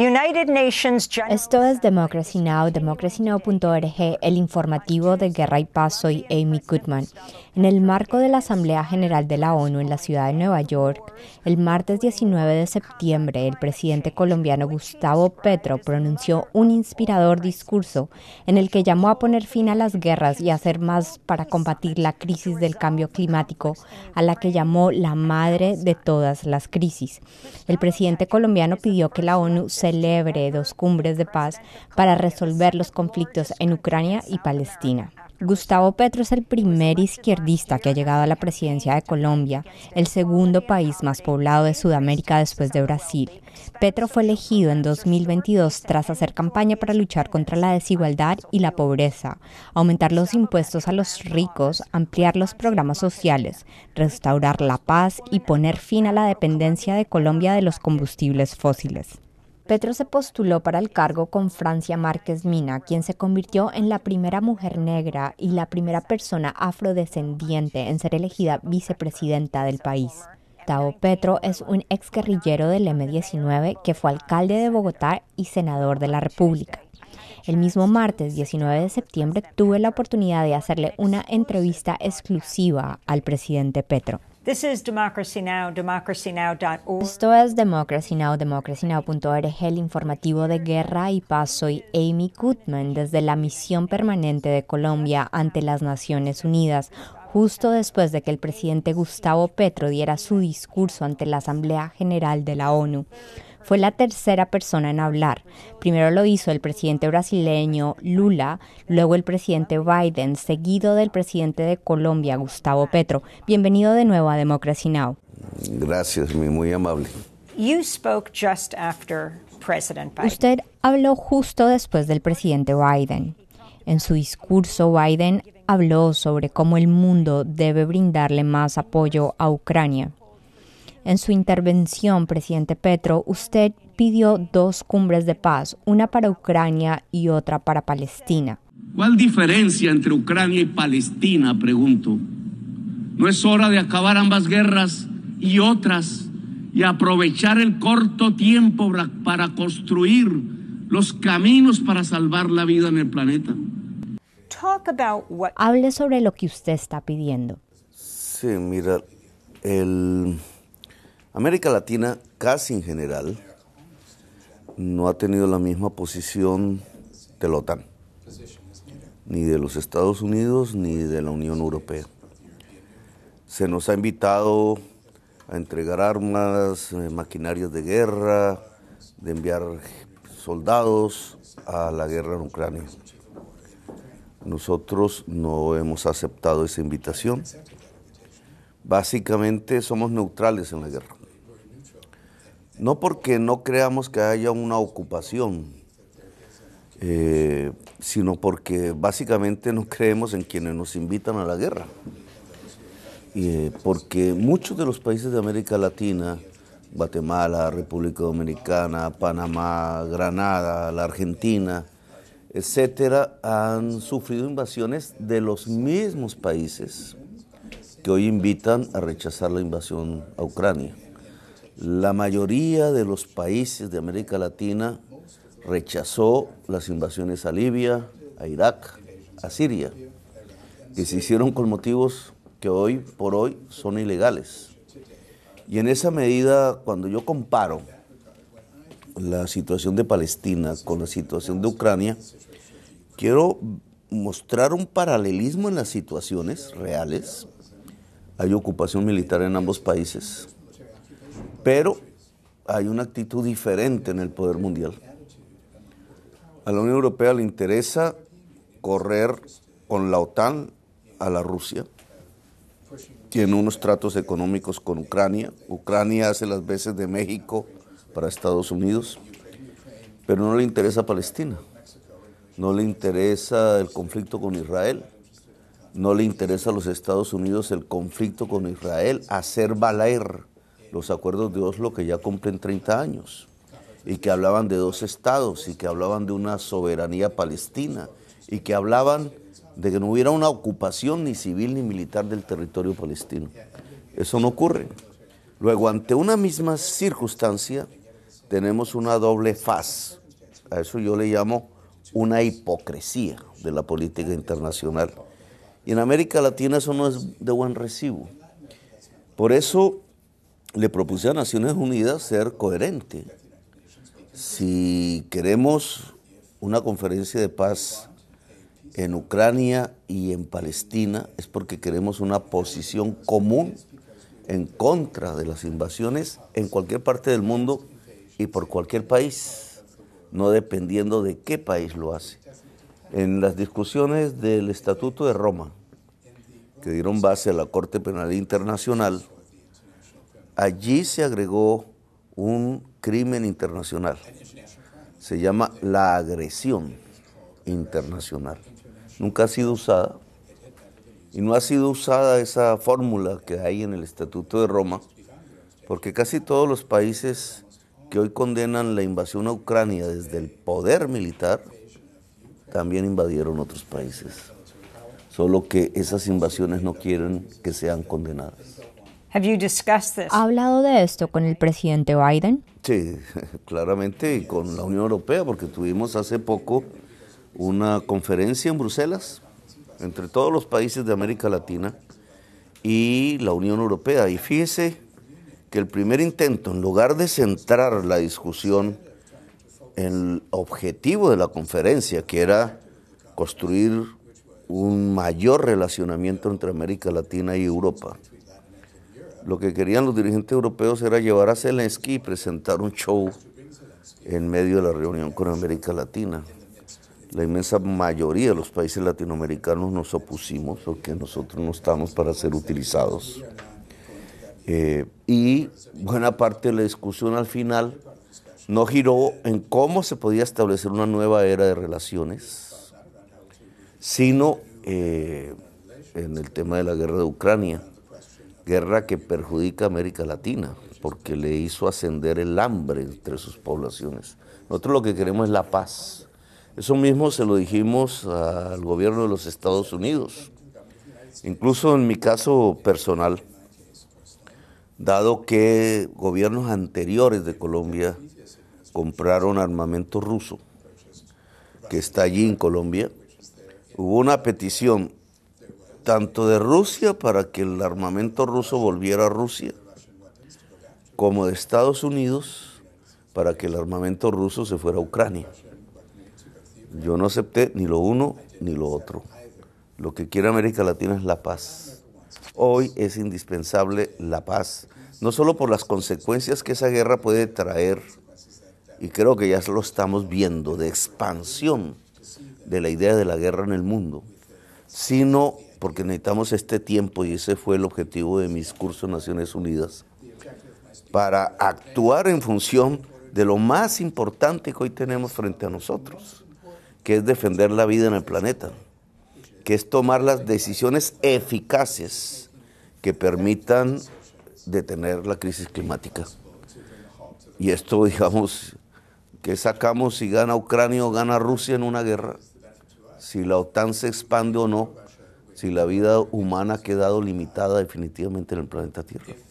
Esto es Democracy Now!, democracynow.org, el informativo de Guerra y Paz. Soy Amy Goodman. En el marco de la Asamblea General de la ONU en la ciudad de Nueva York, el martes 19 de septiembre, el presidente colombiano Gustavo Petro pronunció un inspirador discurso en el que llamó a poner fin a las guerras y hacer más para combatir la crisis del cambio climático, a la que llamó la madre de todas las crisis. El presidente colombiano pidió que la ONU se celebre dos cumbres de paz para resolver los conflictos en Ucrania y Palestina. Gustavo Petro es el primer izquierdista que ha llegado a la presidencia de Colombia, el segundo país más poblado de Sudamérica después de Brasil. Petro fue elegido en 2022 tras hacer campaña para luchar contra la desigualdad y la pobreza, aumentar los impuestos a los ricos, ampliar los programas sociales, restaurar la paz y poner fin a la dependencia de Colombia de los combustibles fósiles. Petro se postuló para el cargo con Francia Márquez Mina, quien se convirtió en la primera mujer negra y la primera persona afrodescendiente en ser elegida vicepresidenta del país. Tao Petro es un ex guerrillero del M-19 que fue alcalde de Bogotá y senador de la República. El mismo martes 19 de septiembre tuve la oportunidad de hacerle una entrevista exclusiva al presidente Petro. This is Democracy Esto es Democracy Now!, democracynow.org, el informativo de guerra y paz. Soy Amy Goodman desde la misión permanente de Colombia ante las Naciones Unidas justo después de que el presidente Gustavo Petro diera su discurso ante la Asamblea General de la ONU. Fue la tercera persona en hablar. Primero lo hizo el presidente brasileño Lula, luego el presidente Biden, seguido del presidente de Colombia, Gustavo Petro. Bienvenido de nuevo a Democracy Now. Gracias, muy amable. Usted habló justo después del presidente Biden. En su discurso, Biden habló sobre cómo el mundo debe brindarle más apoyo a Ucrania. En su intervención, presidente Petro, usted pidió dos cumbres de paz, una para Ucrania y otra para Palestina. ¿Cuál diferencia entre Ucrania y Palestina? Pregunto. ¿No es hora de acabar ambas guerras y otras y aprovechar el corto tiempo para construir los caminos para salvar la vida en el planeta? Hable sobre lo que usted está pidiendo. Sí, mira, el América Latina, casi en general, no ha tenido la misma posición de la OTAN, ni de los Estados Unidos, ni de la Unión Europea. Se nos ha invitado a entregar armas, eh, maquinarias de guerra, de enviar soldados a la guerra en Ucrania. Nosotros no hemos aceptado esa invitación. Básicamente somos neutrales en la guerra. No porque no creamos que haya una ocupación, eh, sino porque básicamente no creemos en quienes nos invitan a la guerra. Eh, porque muchos de los países de América Latina, Guatemala, República Dominicana, Panamá, Granada, la Argentina, etcétera, han sufrido invasiones de los mismos países que hoy invitan a rechazar la invasión a Ucrania. La mayoría de los países de América Latina rechazó las invasiones a Libia, a Irak, a Siria, Y se hicieron con motivos que hoy por hoy son ilegales. Y en esa medida, cuando yo comparo la situación de Palestina con la situación de Ucrania, quiero mostrar un paralelismo en las situaciones reales. Hay ocupación militar en ambos países pero hay una actitud diferente en el poder mundial. A la Unión Europea le interesa correr con la OTAN a la Rusia. Tiene unos tratos económicos con Ucrania. Ucrania hace las veces de México para Estados Unidos. Pero no le interesa Palestina. No le interesa el conflicto con Israel. No le interesa a los Estados Unidos el conflicto con Israel. Hacer valer los acuerdos de Oslo que ya cumplen 30 años y que hablaban de dos estados y que hablaban de una soberanía palestina y que hablaban de que no hubiera una ocupación ni civil ni militar del territorio palestino. Eso no ocurre. Luego, ante una misma circunstancia, tenemos una doble faz. A eso yo le llamo una hipocresía de la política internacional. Y en América Latina eso no es de buen recibo. Por eso le propuse a Naciones Unidas ser coherente. Si queremos una conferencia de paz en Ucrania y en Palestina, es porque queremos una posición común en contra de las invasiones en cualquier parte del mundo y por cualquier país, no dependiendo de qué país lo hace. En las discusiones del Estatuto de Roma, que dieron base a la Corte Penal Internacional, allí se agregó un crimen internacional. Se llama la agresión internacional. Nunca ha sido usada y no ha sido usada esa fórmula que hay en el Estatuto de Roma, porque casi todos los países que hoy condenan la invasión a Ucrania desde el poder militar, también invadieron otros países. Solo que esas invasiones no quieren que sean condenadas. ¿Ha hablado de esto con el presidente Biden? Sí, claramente, con la Unión Europea, porque tuvimos hace poco una conferencia en Bruselas entre todos los países de América Latina y la Unión Europea. Y fíjese que el primer intento, en lugar de centrar la discusión en el objetivo de la conferencia, que era construir un mayor relacionamiento entre América Latina y Europa, lo que querían los dirigentes europeos era llevar a Zelensky y presentar un show en medio de la reunión con América Latina. La inmensa mayoría de los países latinoamericanos nos opusimos porque nosotros no estamos para ser utilizados. Eh, y buena parte de la discusión al final no giró en cómo se podía establecer una nueva era de relaciones, sino eh, en el tema de la guerra de Ucrania guerra que perjudica a América Latina, porque le hizo ascender el hambre entre sus poblaciones. Nosotros lo que queremos es la paz. Eso mismo se lo dijimos al gobierno de los Estados Unidos. Incluso en mi caso personal, dado que gobiernos anteriores de Colombia compraron armamento ruso, que está allí en Colombia, hubo una petición tanto de Rusia para que el armamento ruso volviera a Rusia, como de Estados Unidos para que el armamento ruso se fuera a Ucrania. Yo no acepté ni lo uno ni lo otro. Lo que quiere América Latina es la paz. Hoy es indispensable la paz, no solo por las consecuencias que esa guerra puede traer, y creo que ya lo estamos viendo, de expansión de la idea de la guerra en el mundo, sino porque necesitamos este tiempo y ese fue el objetivo de mis cursos en Naciones Unidas, para actuar en función de lo más importante que hoy tenemos frente a nosotros, que es defender la vida en el planeta, que es tomar las decisiones eficaces que permitan detener la crisis climática. Y esto, digamos, que sacamos si gana Ucrania o gana Rusia en una guerra, si la OTAN se expande o no, si la vida humana ha quedado limitada definitivamente en el planeta Tierra.